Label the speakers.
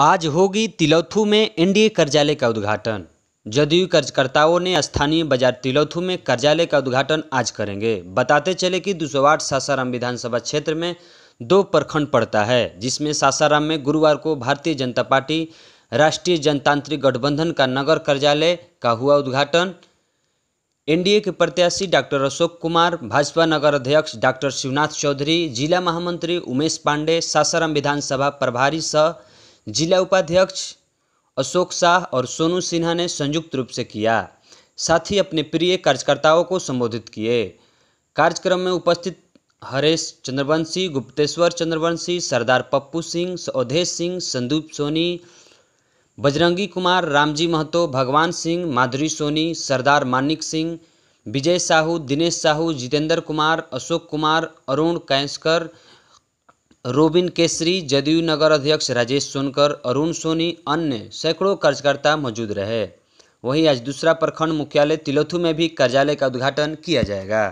Speaker 1: आज होगी तिलौथू में एनडीए कार्यालय का उद्घाटन जदयू कार्यकर्ताओं ने स्थानीय बाजार तिलौथू में कार्यालय का उद्घाटन आज करेंगे बताते चले कि दुसवाट सासाराम विधानसभा क्षेत्र में दो प्रखंड पड़ता है जिसमें सासाराम में गुरुवार को भारतीय जनता पार्टी राष्ट्रीय जनतांत्रिक गठबंधन का नगर कार्यालय का हुआ उद्घाटन एनडीए के प्रत्याशी डॉक्टर अशोक कुमार भाजपा नगर अध्यक्ष डॉक्टर शिवनाथ चौधरी जिला महामंत्री उमेश पांडे सासाराम विधानसभा प्रभारी सह जिला उपाध्यक्ष अशोक शाह और सोनू सिन्हा ने संयुक्त रूप से किया साथ ही अपने प्रिय कार्यकर्ताओं को संबोधित किए कार्यक्रम में उपस्थित हरेश चंद्रवंशी गुप्तेश्वर चंद्रवंशी सरदार पप्पू सिंह अवधेश सिंह संदीप सोनी बजरंगी कुमार रामजी महतो भगवान सिंह माधुरी सोनी सरदार मानिक सिंह विजय साहू दिनेश साहू जितेंद्र कुमार अशोक कुमार अरुण कैंसकर रोबिन केसरी जदयू नगर अध्यक्ष राजेश सोनकर अरुण सोनी अन्य सैकड़ों कार्यकर्ता मौजूद रहे वहीं आज दूसरा प्रखंड मुख्यालय तिलोथू में भी कार्यालय का उद्घाटन किया जाएगा